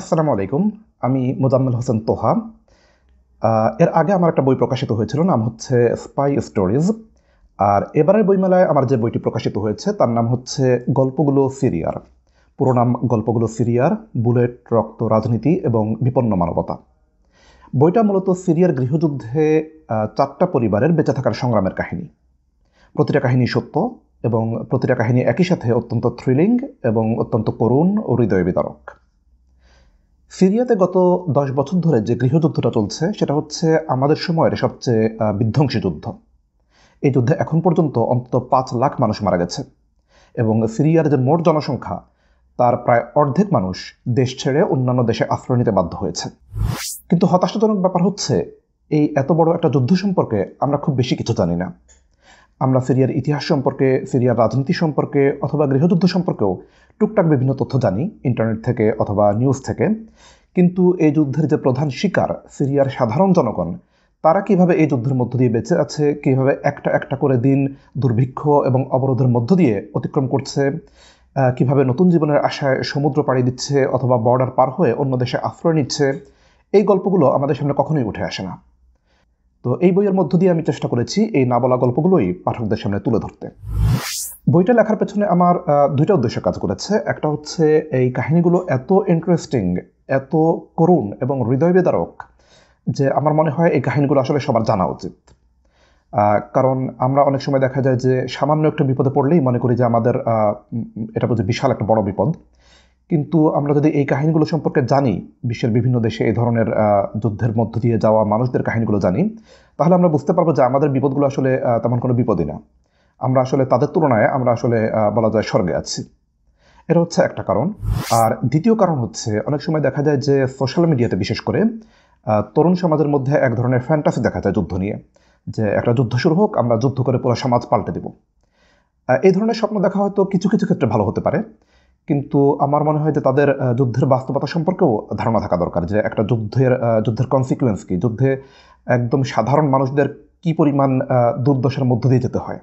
আসসালামু আলাইকুম আমি মোজাম্মেল হোসেন তোহা এর আগে আমার একটা বই প্রকাশিত হয়েছিল নাম হচ্ছে স্পাই স্টোরিজ আর এবারের বইমেলায় আমার যে বইটি প্রকাশিত হয়েছে তার নাম হচ্ছে গল্পগুলো সিরিয়ার পুরো নাম গল্পগুলো সিরিয়ার বুলেট রক্ত রাজনীতি এবং বিপন্ন মানবতা বইটা মূলত সিরিয়ার গৃহযুদ্ধে চারটা পরিবারের বেঁচে থাকার সংগ্রামের কাহিনী প্রতিটা কাহিনী সত্য এবং প্রতিটা কাহিনী একই সাথে অত্যন্ত থ্রিলিং এবং অত্যন্ত করুণ ও হৃদয় বিদারক সিরিয়াতে গত দশ বছর ধরে যে গৃহযুদ্ধটা চলছে সেটা হচ্ছে আমাদের সময়ের সবচেয়ে বিধ্বংসী যুদ্ধ এই যুদ্ধে এখন পর্যন্ত অন্তত পাঁচ লাখ মানুষ মারা গেছে এবং সিরিয়ার যে মোট জনসংখ্যা তার প্রায় অর্ধেক মানুষ দেশ ছেড়ে অন্যান্য দেশে আশ্রয় নিতে বাধ্য হয়েছে কিন্তু হতাশাজনক ব্যাপার হচ্ছে এই এত বড় একটা যুদ্ধ সম্পর্কে আমরা খুব বেশি কিছু জানি না আমরা সিরিয়ার ইতিহাস সম্পর্কে সিরিয়ার রাজনীতি সম্পর্কে অথবা গৃহযুদ্ধ সম্পর্কেও টুকটাক বিভিন্ন তথ্য জানি ইন্টারনেট থেকে অথবা নিউজ থেকে কিন্তু এই যুদ্ধের যে প্রধান শিকার সিরিয়ার সাধারণ জনগণ তারা কিভাবে এই যুদ্ধের মধ্য দিয়ে বেঁচে আছে কিভাবে একটা একটা করে দিন দুর্ভিক্ষ এবং অবরোধের মধ্য দিয়ে অতিক্রম করছে কিভাবে নতুন জীবনের আশায় সমুদ্র পাড়ি দিচ্ছে অথবা বর্ডার পার হয়ে অন্য দেশে আশ্রয় নিচ্ছে এই গল্পগুলো আমাদের সামনে কখনোই উঠে আসে না তো এই বইয়ের মধ্য দিয়ে আমি চেষ্টা করেছি এই না বলা গল্পগুলোই পাঠকদের সামনে তুলে ধরতে বইটা লেখার পেছনে আমার দুইটা উদ্দেশ্য কাজ করেছে একটা হচ্ছে এই কাহিনীগুলো এত ইন্টারেস্টিং এত করুণ এবং হৃদয় বেদারক যে আমার মনে হয় এই কাহিনীগুলো আসলে সবার জানা উচিত কারণ আমরা অনেক সময় দেখা যায় যে সামান্য একটা বিপদে পড়লেই মনে করি যে আমাদের এটা বলছে বিশাল একটা বড় বিপদ কিন্তু আমরা যদি এই কাহিনীগুলো সম্পর্কে জানি বিশ্বের বিভিন্ন দেশে এই ধরনের যুদ্ধের মধ্য দিয়ে যাওয়া মানুষদের কাহিনীগুলো জানি তাহলে আমরা বুঝতে পারবো যে আমাদের বিপদগুলো আসলে তেমন কোনো বিপদই না আমরা আসলে তাদের তুলনায় আমরা আসলে বলা যায় স্বর্গে আছি এটা হচ্ছে একটা কারণ আর দ্বিতীয় কারণ হচ্ছে অনেক সময় দেখা যায় যে সোশ্যাল মিডিয়াতে বিশেষ করে তরুণ সমাজের মধ্যে এক ধরনের ফ্যান্টাসি দেখা যায় যুদ্ধ নিয়ে যে একটা যুদ্ধ শুরু হোক আমরা যুদ্ধ করে পুরো সমাজ পাল্টে দেব এই ধরনের স্বপ্ন দেখা হয়তো কিছু কিছু ক্ষেত্রে ভালো হতে পারে কিন্তু আমার মনে হয় যে তাদের যুদ্ধের বাস্তবতা সম্পর্কেও ধারণা থাকা দরকার যে একটা যুদ্ধের যুদ্ধের কনসিকুয়েন্স কী যুদ্ধে একদম সাধারণ মানুষদের কি পরিমাণ দুর্দশার মধ্য দিয়ে যেতে হয়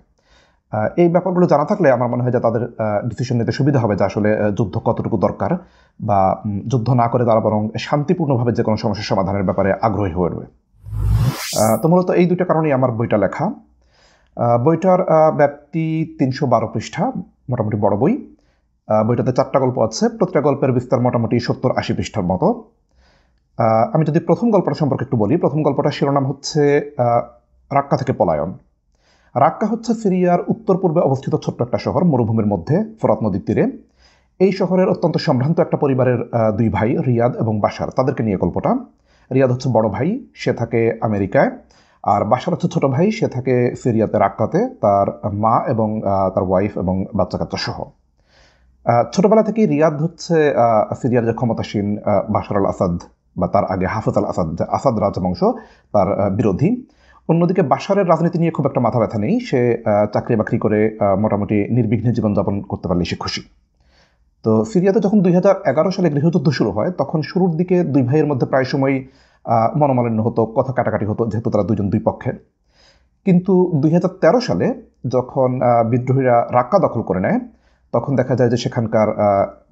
এই ব্যাপারগুলো জানা থাকলে আমার মনে হয় যে তাদের ডিসিশন নিতে সুবিধা হবে যে আসলে যুদ্ধ কতটুকু দরকার বা যুদ্ধ না করে তারা বরং শান্তিপূর্ণভাবে যে কোনো সমস্যার সমাধানের ব্যাপারে আগ্রহী হয়ে উঠবে তো মূলত এই দুটো কারণেই আমার বইটা লেখা বইটার ব্যাপ্তি তিনশো বারো পৃষ্ঠা মোটামুটি বড় বই বইটাতে চারটা গল্প আছে প্রতিটা গল্পের বিস্তার মোটামুটি সত্তর আশি পৃষ্ঠার মতো আমি যদি প্রথম গল্পটা সম্পর্কে একটু বলি প্রথম গল্পটার শিরোনাম হচ্ছে রাক্কা থেকে পলায়ন রাক্কা হচ্ছে সিরিয়ার উত্তর পূর্বে অবস্থিত ছোট্ট একটা শহর মরুভূমির মধ্যে ফরাত নদীর তীরে এই শহরের অত্যন্ত সম্ভ্রান্ত একটা পরিবারের দুই ভাই রিয়াদ এবং বাসার তাদেরকে নিয়ে গল্পটা রিয়াদ হচ্ছে বড় ভাই সে থাকে আমেরিকায় আর বাসার হচ্ছে ছোটো ভাই সে থাকে সিরিয়াতে রাক্কাতে তার মা এবং তার ওয়াইফ এবং বাচ্চা কাচ্চা সহ ছোটবেলা থেকেই রিয়াদ হচ্ছে সিরিয়ার যে ক্ষমতাসীন বাশার আল আসাদ বা তার আগে হাফিজ আল আসাদ আসাদ রাজবংশ তার বিরোধী অন্যদিকে বাশারের রাজনীতি নিয়ে খুব একটা মাথা ব্যথা নেই সে চাকরি বাকরি করে মোটামুটি নির্বিঘ্নে জীবনযাপন করতে পারলে সে খুশি তো সিরিয়াতে যখন দুই হাজার এগারো সালে গৃহযুদ্ধ শুরু হয় তখন শুরুর দিকে দুই ভাইয়ের মধ্যে প্রায় সময় মনোমালিন্য হতো কথা কাটাকাটি হতো যেহেতু তারা দুজন দুই পক্ষের কিন্তু দুই সালে যখন বিদ্রোহীরা রাক্কা দখল করে নেয় তখন দেখা যায় যে সেখানকার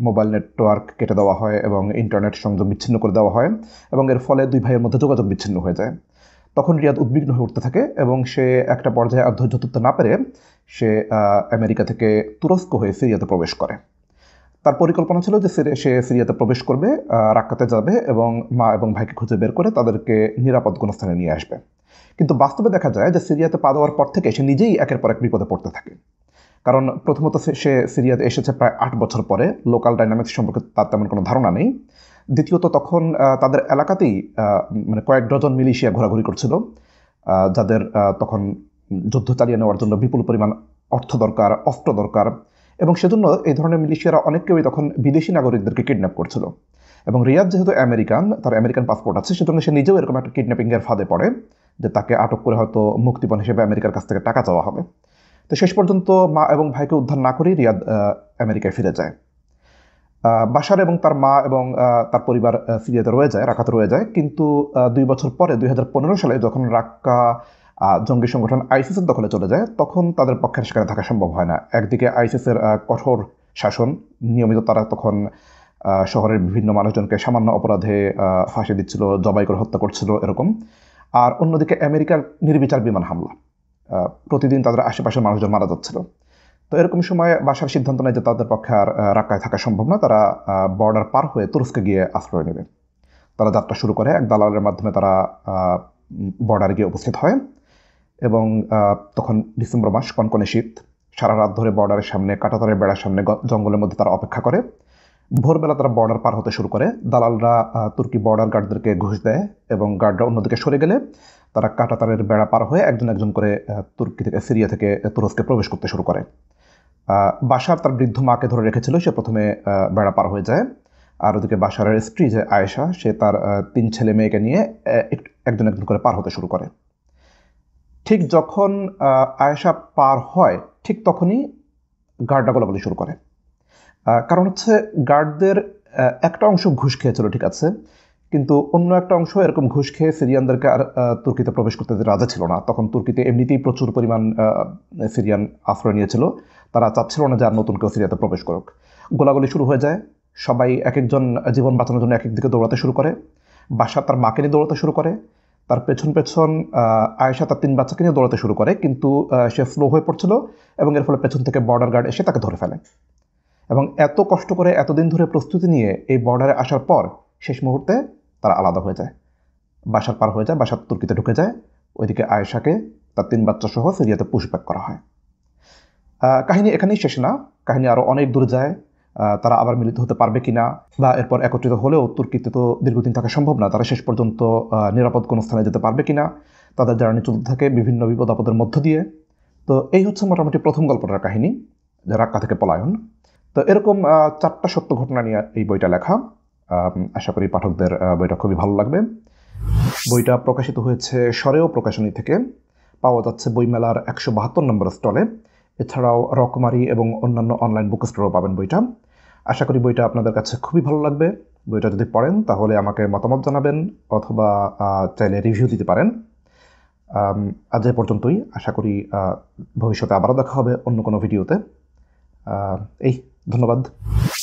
মোবাইল নেটওয়ার্ক কেটে দেওয়া হয় এবং ইন্টারনেট সংযোগ বিচ্ছিন্ন করে দেওয়া হয় এবং এর ফলে দুই ভাইয়ের মধ্যে যোগাযোগ বিচ্ছিন্ন হয়ে যায় তখন রিয়াদ উদ্বিগ্ন হয়ে উঠতে থাকে এবং সে একটা পর্যায়ে আর ধৈর্য না পেরে সে আমেরিকা থেকে তুরস্ক হয়ে সিরিয়াতে প্রবেশ করে তার পরিকল্পনা ছিল যে সে সিরিয়াতে প্রবেশ করবে রাক্কাতে যাবে এবং মা এবং ভাইকে খুঁজে বের করে তাদেরকে নিরাপদ কোনো স্থানে নিয়ে আসবে কিন্তু বাস্তবে দেখা যায় যে সিরিয়াতে পা দেওয়ার পর থেকে সে নিজেই একের পর এক বিপদে পড়তে থাকে কারণ প্রথমত সে সিরিয়াতে এসেছে প্রায় আট বছর পরে লোকাল ডাইনামিক্স সম্পর্কে তার তেমন কোনো ধারণা নেই দ্বিতীয়ত তখন তাদের এলাকাতেই মানে কয়েক ডজন মিলিশিয়া ঘোরাঘুরি করছিল যাদের তখন যুদ্ধ চালিয়ে নেওয়ার জন্য বিপুল পরিমাণ অর্থ দরকার অস্ত্র দরকার এবং সেজন্য এই ধরনের মিলিশিয়ারা অনেককেই তখন বিদেশি নাগরিকদেরকে কিডন্যাপ করছিল এবং রিয়াদ যেহেতু আমেরিকান তার আমেরিকান পাসপোর্ট আছে সেজন্য সে নিজেও এরকম একটা কিডন্যাপিংয়ের ফাঁদে পড়ে যে তাকে আটক করে হয়তো মুক্তিপণ হিসেবে আমেরিকার কাছ থেকে টাকা চাওয়া হবে তো শেষ পর্যন্ত মা এবং ভাইকে উদ্ধার না করেই রিয়াদ আমেরিকায় ফিরে যায় বাসার এবং তার মা এবং তার পরিবার সিরিয়াতে রয়ে যায় রাকাতে রয়ে যায় কিন্তু দুই বছর পরে দুই সালে যখন রাক্কা জঙ্গি সংগঠন আইসিসের দখলে চলে যায় তখন তাদের পক্ষে সেখানে থাকা সম্ভব হয় না একদিকে আইসিসের কঠোর শাসন নিয়মিত তারা তখন শহরের বিভিন্ন মানুষজনকে সামান্য অপরাধে ফাঁসি দিচ্ছিল জবাই করে হত্যা করছিল এরকম আর অন্যদিকে আমেরিকার নির্বিচার বিমান হামলা প্রতিদিন তাদের আশেপাশের মানুষজন মারা যাচ্ছিল তো এরকম সময়ে বাসার সিদ্ধান্ত নেয় যে তাদের পক্ষে আর রাকায় থাকা সম্ভব না তারা বর্ডার পার হয়ে তুরস্কে গিয়ে আশ্রয় নেবে তারা যাত্রা শুরু করে এক দালালের মাধ্যমে তারা বর্ডারে গিয়ে উপস্থিত হয় এবং তখন ডিসেম্বর মাস কনকনে শীত সারা রাত ধরে বর্ডারের সামনে কাটাতারের বেড়ার সামনে জঙ্গলের মধ্যে তারা অপেক্ষা করে ভোরবেলা তারা বর্ডার পার হতে শুরু করে দালালরা তুর্কি বর্ডার গার্ডদেরকে ঘুষ দেয় এবং গার্ডরা অন্যদিকে সরে গেলে তারা কাটাতারের বেড়া পার হয়ে একজন একজন করে তুর্কি থেকে সিরিয়া থেকে তুরস্কে প্রবেশ করতে শুরু করে বাসার তার বৃদ্ধ মাকে ধরে রেখেছিল সে প্রথমে বেড়া পার হয়ে যায় আর ওদিকে বাসারের স্ত্রী যে আয়েশা সে তার তিন ছেলে মেয়েকে নিয়ে একজন একজন করে পার হতে শুরু করে ঠিক যখন আয়েশা পার হয় ঠিক তখনই গার্ডরা গোলাগুলি শুরু করে কারণ হচ্ছে গার্ডদের একটা অংশ ঘুষ খেয়েছিল ঠিক আছে কিন্তু অন্য একটা অংশ এরকম ঘুষ খেয়ে সিরিয়ানদেরকে আর তুর্কিতে প্রবেশ করতে রাজা ছিল না তখন তুর্কিতে এমনিতেই প্রচুর পরিমাণ সিরিয়ান আশ্রয় নিয়েছিল তারা চাচ্ছিল না যে আর নতুন কেউ সিরিয়াতে প্রবেশ করুক গোলাগুলি শুরু হয়ে যায় সবাই এক একজন জীবন বাঁচানোর জন্য এক একদিকে দৌড়াতে শুরু করে বাসা তার মাকে নিয়ে দৌড়াতে শুরু করে তার পেছন পেছন আয়েশা তার তিন বাচ্চাকে নিয়ে দৌড়াতে শুরু করে কিন্তু সে স্লো হয়ে পড়ছিল এবং এর ফলে পেছন থেকে বর্ডার গার্ড এসে তাকে ধরে ফেলে এবং এত কষ্ট করে এতদিন ধরে প্রস্তুতি নিয়ে এই বর্ডারে আসার পর শেষ মুহূর্তে তারা আলাদা হয়ে যায় বাসার পার হয়ে যায় বাসার তুর্কিতে ঢুকে যায় ওইদিকে আয়েশাকে তার তিন বাচ্চা সহ সিরিয়াতে পুষব্যাক করা হয় কাহিনী এখানেই শেষ না কাহিনী আরও অনেক দূর যায় তারা আবার মিলিত হতে পারবে কিনা বা এরপর একত্রিত হলেও তুর্কিতে তো দীর্ঘদিন থাকা সম্ভব না তারা শেষ পর্যন্ত নিরাপদ কোনো স্থানে যেতে পারবে কিনা তাদের জার্নি চলতে থাকে বিভিন্ন বিপদ আপদের মধ্য দিয়ে তো এই হচ্ছে মোটামুটি প্রথম গল্পটার কাহিনী রাক্কা থেকে পলায়ন তো এরকম চারটা সত্য ঘটনা নিয়ে এই বইটা লেখা আশা করি পাঠকদের বইটা খুবই ভালো লাগবে বইটা প্রকাশিত হয়েছে সরেও প্রকাশনী থেকে পাওয়া যাচ্ছে বইমেলার একশো বাহাত্তর নম্বর স্টলে এছাড়াও রকমারি এবং অন্যান্য অনলাইন বুক স্টোরও পাবেন বইটা আশা করি বইটা আপনাদের কাছে খুবই ভালো লাগবে বইটা যদি পড়েন তাহলে আমাকে মতামত জানাবেন অথবা চাইলে রিভিউ দিতে পারেন আজ এ পর্যন্তই আশা করি ভবিষ্যতে আবারও দেখা হবে অন্য কোনো ভিডিওতে এই ধন্যবাদ